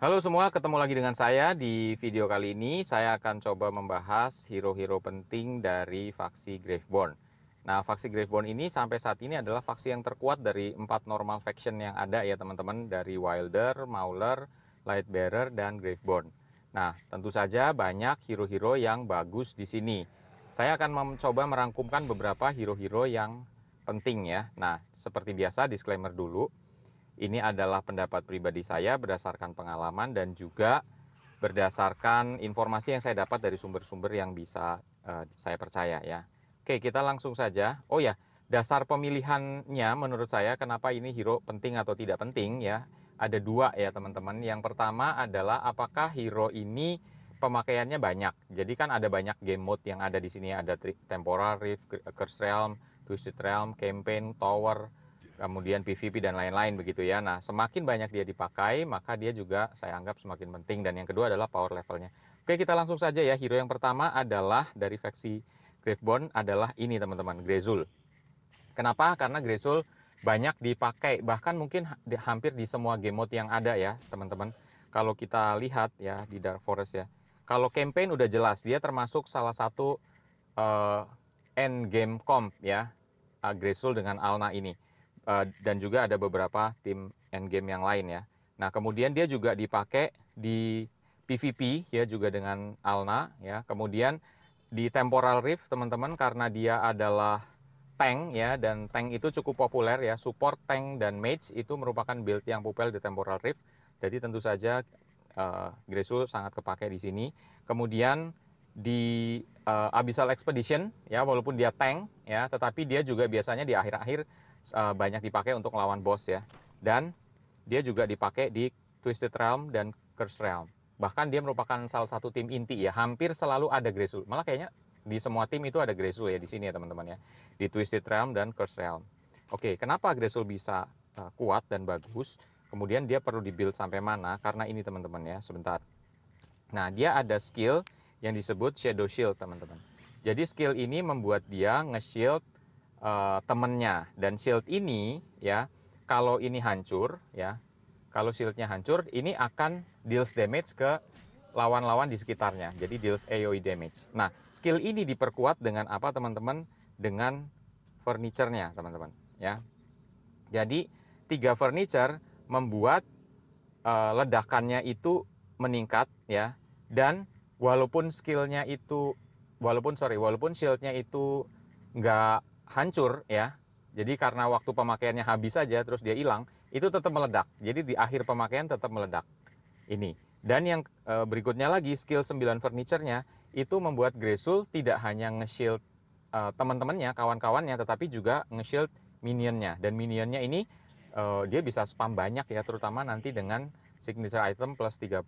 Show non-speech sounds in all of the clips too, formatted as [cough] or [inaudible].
Halo semua, ketemu lagi dengan saya di video kali ini. Saya akan coba membahas hero-hero penting dari faksi Graveborn. Nah, faksi Graveborn ini sampai saat ini adalah faksi yang terkuat dari empat normal faction yang ada ya teman-teman dari Wilder, Mauler, Lightbearer, dan Graveborn. Nah, tentu saja banyak hero-hero yang bagus di sini. Saya akan mencoba merangkumkan beberapa hero-hero yang penting ya. Nah, seperti biasa disclaimer dulu ini adalah pendapat pribadi saya berdasarkan pengalaman dan juga berdasarkan informasi yang saya dapat dari sumber-sumber yang bisa uh, saya percaya ya. Oke, kita langsung saja. Oh ya, dasar pemilihannya menurut saya kenapa ini hero penting atau tidak penting ya. Ada dua ya teman-teman. Yang pertama adalah apakah hero ini pemakaiannya banyak. Jadi kan ada banyak game mode yang ada di sini. Ada Temporal Rift, Curse Realm, Twisted Realm, Campaign, Tower, kemudian PVP dan lain-lain begitu ya. Nah, semakin banyak dia dipakai, maka dia juga saya anggap semakin penting. Dan yang kedua adalah power levelnya. Oke, kita langsung saja ya. Hero yang pertama adalah dari faksi graveborn adalah ini teman-teman, Grezul. Kenapa? Karena Grezul banyak dipakai, bahkan mungkin hampir di semua game mode yang ada ya, teman-teman. Kalau kita lihat ya di Dark Forest ya. Kalau campaign udah jelas, dia termasuk salah satu uh, eh, end game comp ya, eh, Grezul dengan Alna ini Eh, dan juga ada beberapa tim endgame yang lain ya. Nah, kemudian dia juga dipakai di PVP ya juga dengan Alna ya. Kemudian di Temporal Rift teman-teman karena dia adalah tank ya dan tank itu cukup populer ya. Support tank dan mage itu merupakan build yang populer di Temporal Rift. Jadi tentu saja uh, Gresul sangat kepake di sini. Kemudian di uh, Abyssal Expedition ya walaupun dia tank ya tetapi dia juga biasanya di akhir-akhir uh, banyak dipakai untuk melawan boss ya. Dan dia juga dipakai di Twisted Realm dan Curse Realm. Bahkan dia merupakan salah satu tim inti ya. Hampir selalu ada Gresul. Malah kayaknya di semua tim itu ada Gresul ya di sini ya teman-teman ya. Di Twisted Realm dan Curse Realm. Oke, kenapa Gresul bisa uh, kuat dan bagus? Kemudian dia perlu dibuild sampai mana? Karena ini teman-teman ya, sebentar. Nah, dia ada skill yang disebut Shadow Shield, teman-teman. Jadi skill ini membuat dia nge-shield uh, temennya dan shield ini ya kalau ini hancur ya kalau shieldnya hancur ini akan deals damage ke lawan-lawan di sekitarnya jadi deals AOE damage nah skill ini diperkuat dengan apa teman-teman dengan furniturnya teman-teman ya jadi tiga furniture membuat uh, ledakannya itu meningkat ya dan walaupun skillnya itu walaupun sorry walaupun shieldnya itu nggak hancur ya, jadi karena waktu pemakaiannya habis saja terus dia hilang, itu tetap meledak. Jadi di akhir pemakaian tetap meledak. Ini. Dan yang e, berikutnya lagi skill 9 furniture-nya itu membuat Gresul tidak hanya nge-shield e, teman-temannya, kawan-kawannya tetapi juga nge-shield minionnya. Dan minionnya ini e, dia bisa spam banyak ya terutama nanti dengan signature item plus 30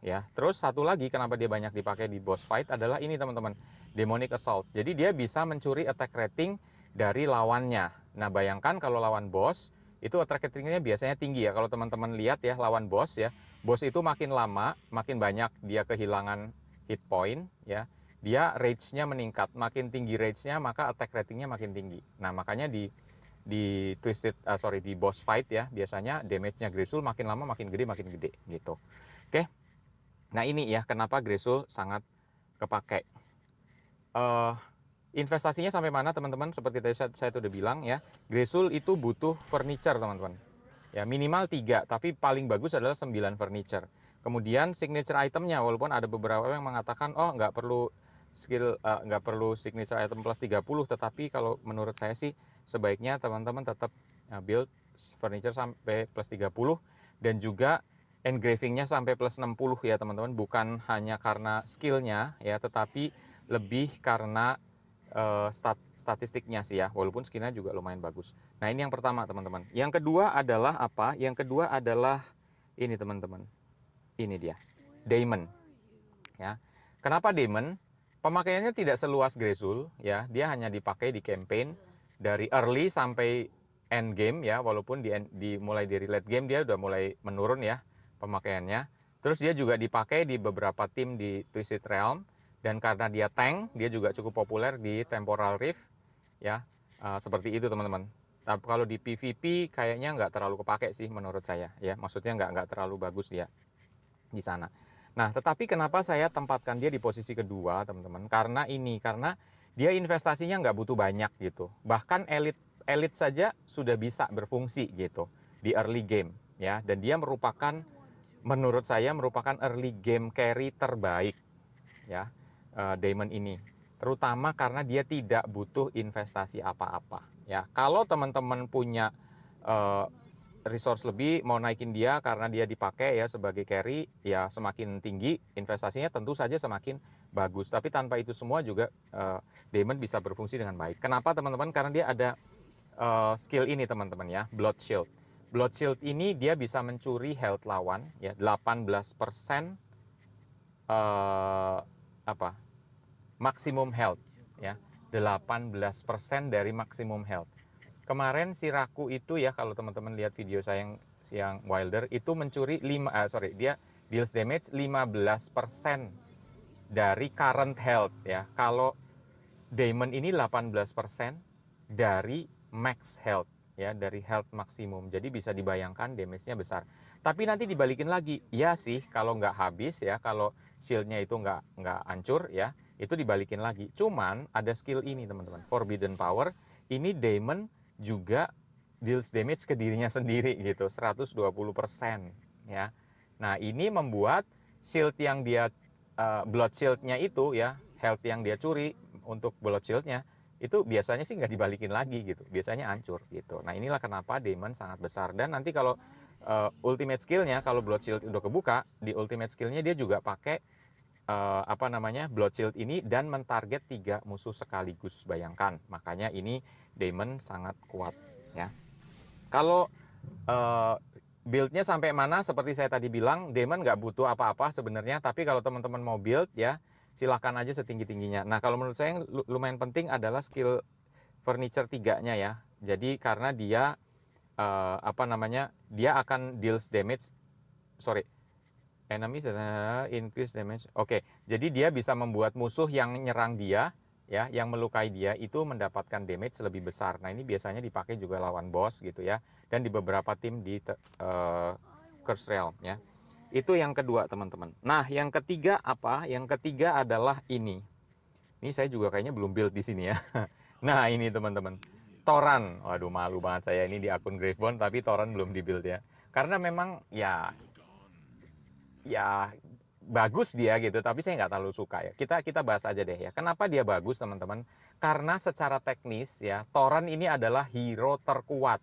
ya. Terus satu lagi kenapa dia banyak dipakai di boss fight adalah ini teman-teman, demonic assault. Jadi dia bisa mencuri attack rating dari lawannya. Nah, bayangkan kalau lawan BOS itu attractingnya ratingnya biasanya tinggi ya. Kalau teman-teman lihat ya lawan BOS ya, BOS itu makin lama, makin banyak dia kehilangan hit point ya. Dia rage-nya meningkat, makin tinggi rage-nya maka attack ratingnya makin tinggi. Nah, makanya di di twisted uh, sorry di boss fight ya biasanya damage-nya Gresul makin lama makin gede makin gede gitu. Oke. Okay. Nah, ini ya kenapa Gresul sangat kepake. Eh uh, investasinya sampai mana teman-teman seperti tadi saya, saya sudah bilang ya Gresul itu butuh furniture teman-teman ya minimal tiga tapi paling bagus adalah 9 furniture kemudian signature itemnya walaupun ada beberapa yang mengatakan oh nggak perlu skill uh, nggak perlu signature item plus 30 tetapi kalau menurut saya sih sebaiknya teman-teman tetap eh, build furniture sampai plus 30 dan juga engravingnya sampai plus 60 ya teman-teman bukan hanya karena skillnya ya tetapi lebih karena Eh, stat statistiknya sih ya, walaupun skinnya juga lumayan bagus. Nah ini yang pertama teman-teman. Yang kedua adalah apa? Yang kedua adalah ini teman-teman. Ini dia, Damon. Ya, kenapa Damon? Pemakaiannya tidak seluas Grezul, ya. Dia hanya dipakai di campaign dari early sampai end game ya, walaupun di, end, di mulai dari late game dia udah mulai menurun ya pemakaiannya. Terus dia juga dipakai di beberapa tim di Twisted Realm dan karena dia tank dia juga cukup populer di temporal rift ya uh, seperti itu teman-teman tapi kalau di PVP kayaknya nggak terlalu kepake sih menurut saya ya maksudnya nggak nggak terlalu bagus dia di sana nah tetapi kenapa saya tempatkan dia di posisi kedua teman-teman karena ini karena dia investasinya nggak butuh banyak gitu bahkan elit elit saja sudah bisa berfungsi gitu di early game ya dan dia merupakan menurut saya merupakan early game carry terbaik ya uh, eh, Diamond ini terutama karena dia tidak butuh investasi apa-apa ya kalau teman-teman punya uh, resource lebih mau naikin dia karena dia dipakai ya sebagai carry ya semakin tinggi investasinya tentu saja semakin bagus tapi tanpa itu semua juga uh, eh, diamond bisa berfungsi dengan baik kenapa teman-teman karena dia ada uh, skill ini teman-teman ya blood shield blood shield ini dia bisa mencuri health lawan ya 18% uh, apa maksimum health ya 18% dari maksimum health kemarin si Raku itu ya kalau teman-teman lihat video saya yang, yang Wilder itu mencuri 5 uh, eh, sorry dia deals damage 15% dari current health ya kalau Damon ini 18% dari max health ya dari health maksimum jadi bisa dibayangkan damage-nya besar tapi nanti dibalikin lagi ya sih kalau nggak habis ya kalau shieldnya itu nggak nggak hancur ya itu dibalikin lagi. Cuman ada skill ini teman-teman, Forbidden Power. Ini Demon juga deals damage ke dirinya sendiri gitu, 120% ya. Nah ini membuat shield yang dia, uh, blood shieldnya itu ya, health yang dia curi untuk blood shieldnya, itu biasanya sih nggak dibalikin lagi gitu, biasanya hancur gitu. Nah inilah kenapa Demon sangat besar. Dan nanti kalau uh, ultimate skillnya, kalau blood shield udah kebuka, di ultimate skillnya dia juga pakai uh, apa namanya blood shield ini dan mentarget tiga musuh sekaligus bayangkan makanya ini demon sangat kuat ya kalau uh, buildnya sampai mana seperti saya tadi bilang demon nggak butuh apa-apa sebenarnya tapi kalau teman-teman mau build ya silahkan aja setinggi tingginya nah kalau menurut saya yang lumayan penting adalah skill furniture tiganya ya jadi karena dia uh, apa namanya dia akan deals damage sorry enemies eh, increase damage. Oke, okay. jadi dia bisa membuat musuh yang nyerang dia ya, yang melukai dia itu mendapatkan damage lebih besar. Nah, ini biasanya dipakai juga lawan boss gitu ya dan di beberapa tim di uh, Curse Realm ya. Itu yang kedua, teman-teman. Nah, yang ketiga apa? Yang ketiga adalah ini. Ini saya juga kayaknya belum build di sini ya. [laughs] nah, ini teman-teman. Toran. Waduh, malu banget saya ini di akun Gravebone tapi Toran belum dibuild ya. Karena memang ya ya bagus dia gitu tapi saya nggak terlalu suka ya kita kita bahas aja deh ya kenapa dia bagus teman-teman karena secara teknis ya Toran ini adalah hero terkuat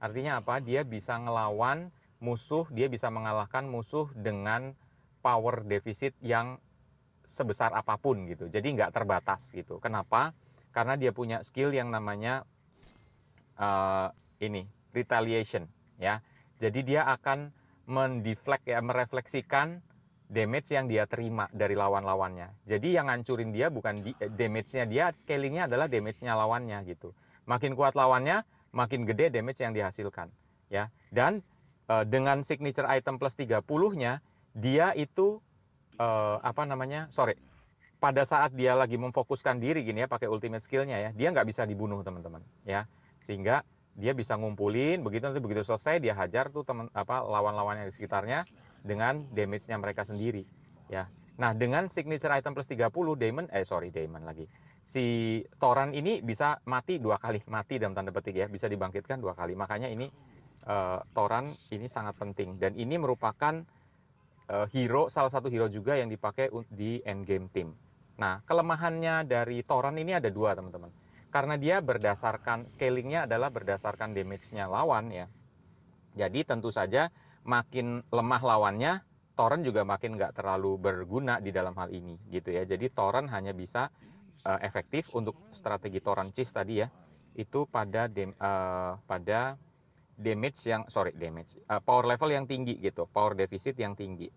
artinya apa dia bisa ngelawan musuh dia bisa mengalahkan musuh dengan power defisit yang sebesar apapun gitu jadi nggak terbatas gitu kenapa karena dia punya skill yang namanya uh, ini retaliation ya jadi dia akan mendeflect ya merefleksikan damage yang dia terima dari lawan-lawannya. Jadi yang ngancurin dia bukan di, eh, damage-nya dia, scalingnya adalah damage-nya lawannya gitu. Makin kuat lawannya, makin gede damage yang dihasilkan ya. Dan e, dengan signature item plus 30-nya dia itu e, apa namanya? sorry. Pada saat dia lagi memfokuskan diri gini ya pakai ultimate skill-nya ya, dia nggak bisa dibunuh teman-teman ya. Sehingga dia bisa ngumpulin begitu nanti begitu selesai dia hajar tuh teman apa lawan-lawannya di sekitarnya dengan damage-nya mereka sendiri ya nah dengan signature item plus 30 diamond eh sorry diamond lagi si Toran ini bisa mati dua kali [laughs] mati dalam tanda petik ya bisa dibangkitkan dua kali makanya ini uh, Toran ini sangat penting dan ini merupakan uh, hero salah satu hero juga yang dipakai di endgame team nah kelemahannya dari Toran ini ada dua teman-teman karena dia berdasarkan scalingnya adalah berdasarkan damage-nya lawan ya. Jadi tentu saja makin lemah lawannya, torrent juga makin nggak terlalu berguna di dalam hal ini gitu ya. Jadi torrent hanya bisa uh, efektif untuk strategi torrent cheese tadi ya, itu pada uh, pada damage yang sorry damage uh, power level yang tinggi gitu, power deficit yang tinggi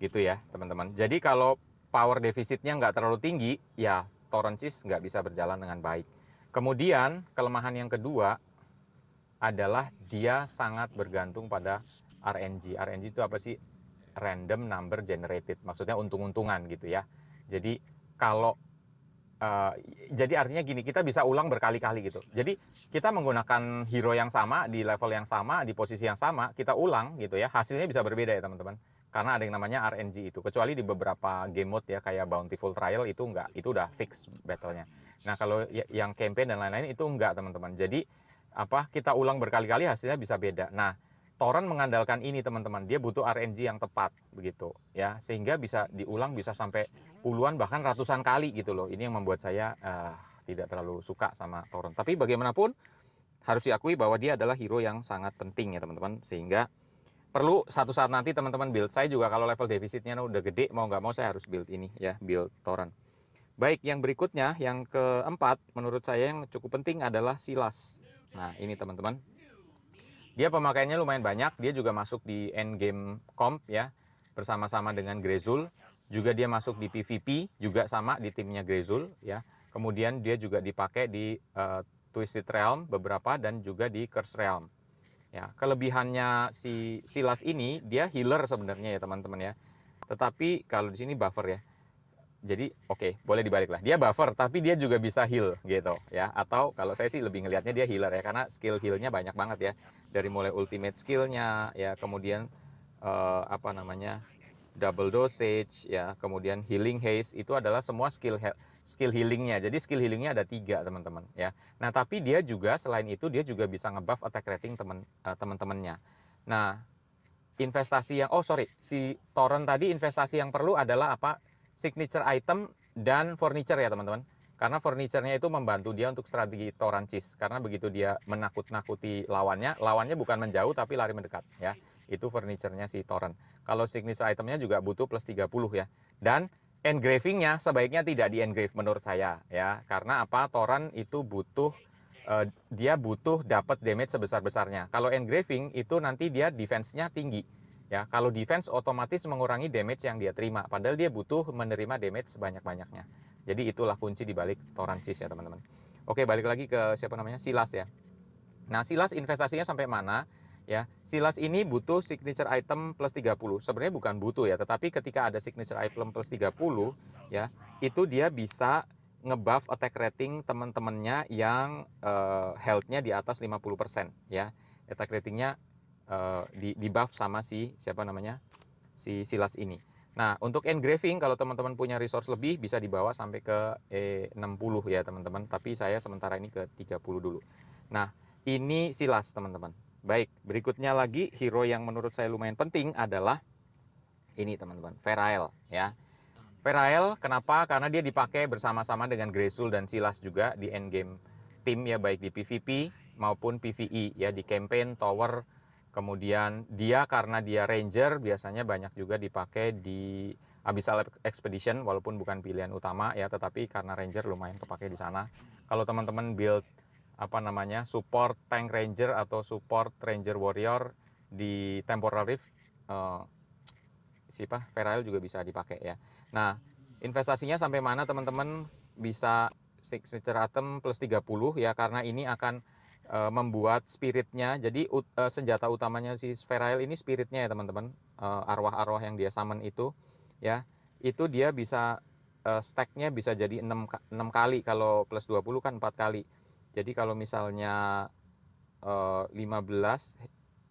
gitu ya teman-teman. Jadi kalau power defisitnya nggak terlalu tinggi, ya torensis nggak bisa berjalan dengan baik. Kemudian kelemahan yang kedua adalah dia sangat bergantung pada RNG. RNG itu apa sih? Random number generated. Maksudnya untung-untungan gitu ya. Jadi kalau uh, jadi artinya gini, kita bisa ulang berkali-kali gitu. Jadi kita menggunakan hero yang sama di level yang sama di posisi yang sama, kita ulang gitu ya. Hasilnya bisa berbeda ya teman-teman karena ada yang namanya RNG itu kecuali di beberapa game mode ya kayak Bountiful Trial itu enggak itu udah fix battlenya nah kalau ya, yang campaign dan lain-lain itu enggak teman-teman jadi apa kita ulang berkali-kali hasilnya bisa beda nah Torrent mengandalkan ini teman-teman dia butuh RNG yang tepat begitu ya sehingga bisa diulang bisa sampai puluhan bahkan ratusan kali gitu loh ini yang membuat saya uh, tidak terlalu suka sama Torrent tapi bagaimanapun harus diakui bahwa dia adalah hero yang sangat penting ya teman-teman sehingga perlu satu saat nanti teman-teman build. Saya juga kalau level defisitnya udah gede, mau nggak mau saya harus build ini ya, build torrent. Baik, yang berikutnya, yang keempat, menurut saya yang cukup penting adalah silas. Nah, ini teman-teman. Dia pemakaiannya lumayan banyak, dia juga masuk di end game comp ya, bersama-sama dengan Grezul. Juga dia masuk di PvP, juga sama di timnya Grezul ya. Kemudian dia juga dipakai di uh, Twisted Realm beberapa dan juga di Curse Realm. Ya, kelebihannya si Silas ini dia healer sebenarnya ya teman-teman ya. Tetapi kalau di sini buffer ya. Jadi oke, okay, boleh dibalik lah. Dia buffer tapi dia juga bisa heal gitu ya. Atau kalau saya sih lebih ngelihatnya dia healer ya karena skill healnya banyak banget ya. Dari mulai ultimate skillnya ya, kemudian uh, apa namanya double dosage ya, kemudian healing haze itu adalah semua skill health skill healingnya. Jadi skill healingnya ada tiga teman-teman ya. Nah tapi dia juga selain itu dia juga bisa ngebuff attack rating teman eh, teman-temannya. Nah investasi yang oh sorry si torrent tadi investasi yang perlu adalah apa signature item dan furniture ya teman-teman. Karena furniturnya itu membantu dia untuk strategi torancis. Karena begitu dia menakut-nakuti lawannya, lawannya bukan menjauh tapi lari mendekat ya. Itu furniturnya si torrent. Kalau signature itemnya juga butuh plus 30 ya. Dan engravingnya sebaiknya tidak di engrave menurut saya ya karena apa toran itu butuh uh, dia butuh dapat damage sebesar besarnya kalau engraving itu nanti dia defense-nya tinggi ya kalau defense otomatis mengurangi damage yang dia terima padahal dia butuh menerima damage sebanyak banyaknya jadi itulah kunci di balik toran cheese ya teman-teman oke balik lagi ke siapa namanya silas ya nah silas investasinya sampai mana ya. Silas ini butuh signature item plus 30. Sebenarnya bukan butuh ya, tetapi ketika ada signature item plus 30 ya, itu dia bisa ngebuff attack rating teman-temannya yang uh, health-nya di atas 50% ya. Attack ratingnya uh, di di buff sama si siapa namanya? si Silas ini. Nah, untuk engraving kalau teman-teman punya resource lebih bisa dibawa sampai ke eh, 60 ya, teman-teman. Tapi saya sementara ini ke 30 dulu. Nah, ini Silas, teman-teman. Baik, berikutnya lagi hero yang menurut saya lumayan penting adalah ini teman-teman, Ferael ya. Ferael kenapa? Karena dia dipakai bersama-sama dengan Gresul dan Silas juga di endgame tim ya baik di PVP maupun PVE ya di campaign tower. Kemudian dia karena dia ranger biasanya banyak juga dipakai di Abyssal Expedition walaupun bukan pilihan utama ya tetapi karena ranger lumayan kepake di sana. Kalau teman-teman build apa namanya support tank ranger atau support ranger warrior di temporal rift uh, eh, siapa feral juga bisa dipakai ya. Nah investasinya sampai mana teman-teman bisa six meter atom plus 30 ya karena ini akan uh, membuat spiritnya jadi uh, senjata utamanya si feral ini spiritnya ya teman-teman uh, arwah-arwah yang dia summon itu ya itu dia bisa uh, stacknya bisa jadi 6, 6 kali kalau plus 20 kan 4 kali jadi kalau misalnya eh, 15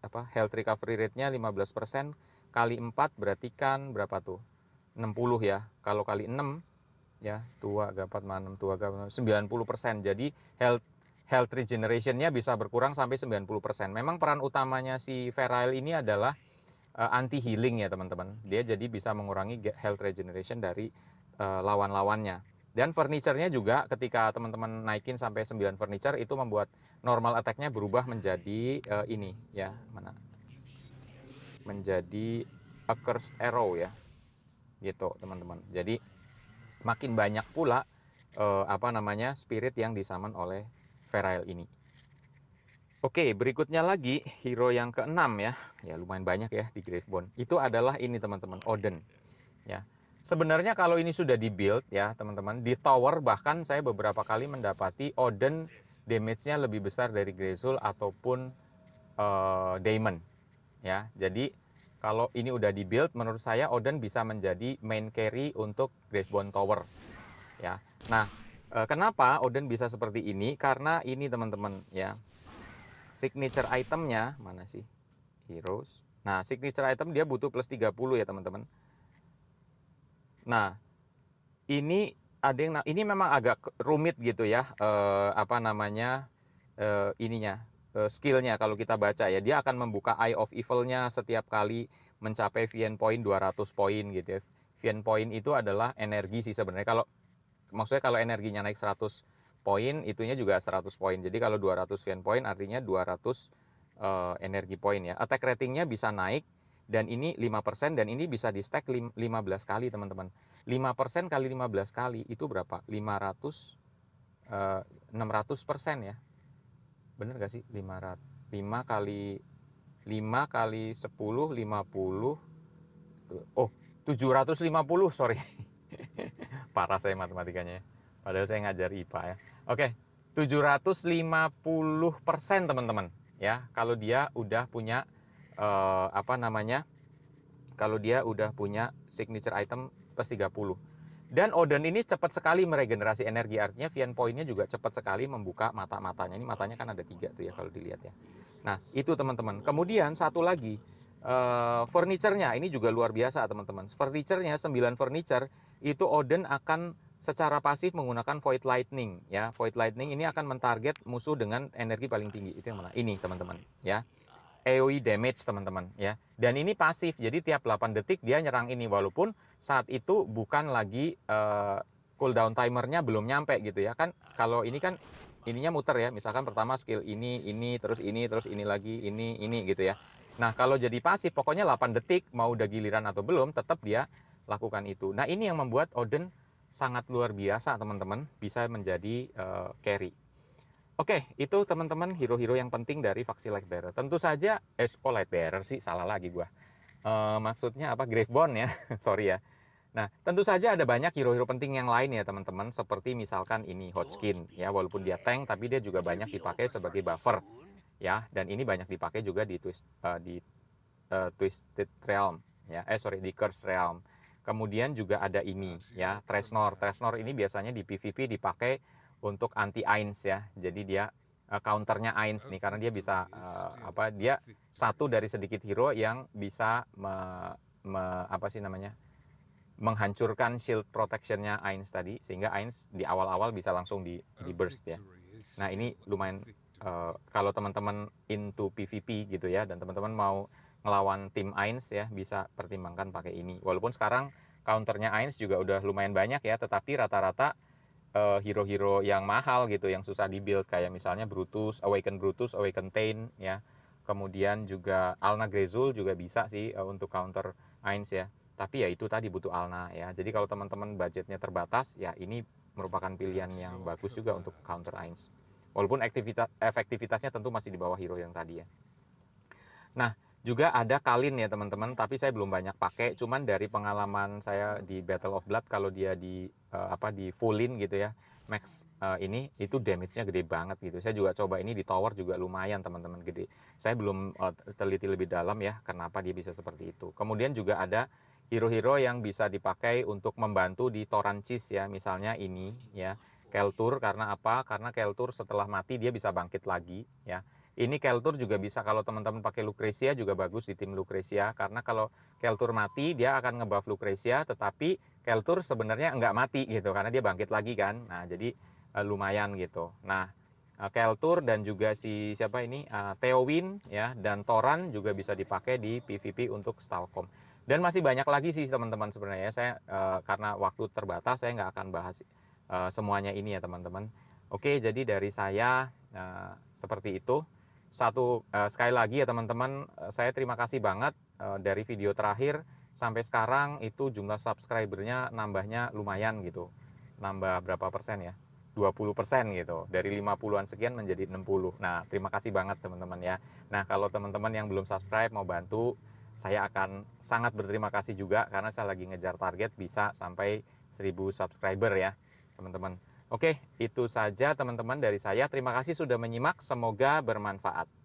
apa health recovery rate-nya 15% kali 4 berarti kan berapa tuh? 60 ya. Kalau kali 6 ya, tua ke 4 6 sembilan puluh 90%. Jadi health health regeneration-nya bisa berkurang sampai 90%. Memang peran utamanya si Feral ini adalah uh, eh, anti healing ya, teman-teman. Dia jadi bisa mengurangi health regeneration dari uh, lawan-lawannya. Dan furniture-nya juga ketika teman-teman naikin sampai 9 furniture itu membuat normal attack-nya berubah menjadi uh, ini ya, mana? Menjadi a arrow ya. Gitu, teman-teman. Jadi makin banyak pula uh, apa namanya? spirit yang disaman oleh Ferail ini. Oke, berikutnya lagi hero yang keenam ya. Ya lumayan banyak ya di Gravebone. Itu adalah ini teman-teman, Odin. Ya. Sebenarnya kalau ini sudah dibuild ya teman-teman di tower bahkan saya beberapa kali mendapati Odin damage-nya lebih besar dari Grezul ataupun uh, Daemon ya. Jadi kalau ini udah dibuild menurut saya Odin bisa menjadi main carry untuk Gracebone Tower ya. Nah, eh, kenapa Odin bisa seperti ini? Karena ini teman-teman ya. Signature itemnya mana sih? Heroes. Nah, signature item dia butuh plus 30 ya teman-teman nah ini ada yang ini memang agak rumit gitu ya eh, apa namanya eh, ininya eh, skillnya kalau kita baca ya dia akan membuka eye of evilnya setiap kali mencapai VN point 200 poin gitu ya. VN point itu adalah energi sih sebenarnya kalau maksudnya kalau energinya naik 100 poin itunya juga 100 poin jadi kalau 200 VN point artinya 200 eh, energi poin ya attack ratingnya bisa naik dan ini 5% dan ini bisa di stack 15 kali teman-teman. 5% kali 15 kali itu berapa? 500 uh, 600 ya. Bener gak sih? 500 5 kali 5 kali 10 50 oh 750 sorry [laughs] parah saya matematikanya ya. padahal saya ngajar IPA ya oke okay. 750 teman-teman ya kalau dia udah punya uh, apa namanya kalau dia udah punya signature item plus 30 dan Odin ini cepat sekali meregenerasi energi artinya Vian Pointnya juga cepat sekali membuka mata matanya ini matanya kan ada tiga tuh ya kalau dilihat ya nah itu teman-teman kemudian satu lagi uh, eh, furniturnya ini juga luar biasa teman-teman furniturnya 9 furniture itu Odin akan secara pasif menggunakan void lightning ya void lightning ini akan mentarget musuh dengan energi paling tinggi itu yang mana ini teman-teman ya AOE damage teman-teman ya. Dan ini pasif, jadi tiap 8 detik dia nyerang ini walaupun saat itu bukan lagi uh, cooldown timernya belum nyampe gitu ya kan. Kalau ini kan ininya muter ya, misalkan pertama skill ini, ini, terus ini, terus ini lagi, ini, ini gitu ya. Nah kalau jadi pasif, pokoknya 8 detik mau udah giliran atau belum, tetap dia lakukan itu. Nah ini yang membuat Odin sangat luar biasa teman-teman, bisa menjadi uh, carry. Oke, itu teman-teman hero-hero yang penting dari faksi light Tentu saja, eh, oh light sih, salah lagi gue. Uh, maksudnya apa? Graveborn ya, [laughs] sorry ya. Nah, tentu saja ada banyak hero-hero penting yang lain ya teman-teman, seperti misalkan ini Hotskin ya, walaupun dia tank tapi dia juga banyak dipakai sebagai buffer ya, dan ini banyak dipakai juga di twist uh, di uh, Twisted Realm ya, eh sorry di Curse Realm. Kemudian juga ada ini ya, Tresnor. Tresnor ini biasanya di PvP dipakai untuk anti Ains ya. Jadi dia uh, counternya Ains nih karena dia bisa uh, apa dia satu dari sedikit hero yang bisa me, me, apa sih namanya menghancurkan shield protectionnya Ains tadi sehingga Ains di awal-awal bisa langsung di, di burst ya. Nah ini lumayan uh, kalau teman-teman into PvP gitu ya dan teman-teman mau ngelawan tim Ains ya bisa pertimbangkan pakai ini. Walaupun sekarang counternya Ains juga udah lumayan banyak ya, tetapi rata-rata hero eh, hero-hero yang mahal gitu, yang susah dibuild kayak misalnya Brutus, Awaken Brutus, Awaken Tain ya. Kemudian juga Alna Grezul juga bisa sih uh, untuk counter Ainz ya. Tapi ya itu tadi butuh Alna ya. Jadi kalau teman-teman budgetnya terbatas ya ini merupakan pilihan yang iya, bagus iya. juga untuk counter Ainz. Walaupun efektivitasnya tentu masih di bawah hero yang tadi ya. Nah, juga ada Kalin ya teman-teman, tapi saya belum banyak pakai. Cuman dari pengalaman saya di Battle of Blood kalau dia di uh, apa di fullin gitu ya, max uh, ini itu damage-nya gede banget gitu. Saya juga coba ini di tower juga lumayan teman-teman gede. Saya belum uh, teliti lebih dalam ya kenapa dia bisa seperti itu. Kemudian juga ada hero-hero yang bisa dipakai untuk membantu di Torancis ya, misalnya ini ya. Keltur karena apa? Karena Keltur setelah mati dia bisa bangkit lagi ya ini Keltur juga bisa kalau teman-teman pakai Lucrezia juga bagus di tim Lucrezia karena kalau Keltur mati dia akan ngebuff Lucrezia, tetapi Keltur sebenarnya nggak mati gitu karena dia bangkit lagi kan. Nah, jadi uh, lumayan gitu. Nah, eh, Keltur dan juga si siapa ini uh, eh, Theowin ya dan Toran juga bisa dipakai di PVP untuk Stalkom. Dan masih banyak lagi sih teman-teman sebenarnya. Saya uh, karena waktu terbatas saya nggak akan bahas uh, semuanya ini ya teman-teman. Oke, jadi dari saya uh, seperti itu satu uh, sekali lagi ya teman-teman, eh, saya terima kasih banget uh, dari video terakhir sampai sekarang itu jumlah subscribernya nambahnya lumayan gitu. Nambah berapa persen ya? 20 persen gitu dari 50-an sekian menjadi 60 nah terima kasih banget teman-teman ya nah kalau teman-teman yang belum subscribe mau bantu saya akan sangat berterima kasih juga karena saya lagi ngejar target bisa sampai 1000 subscriber ya teman-teman Oke, itu saja teman-teman dari saya. Terima kasih sudah menyimak, semoga bermanfaat.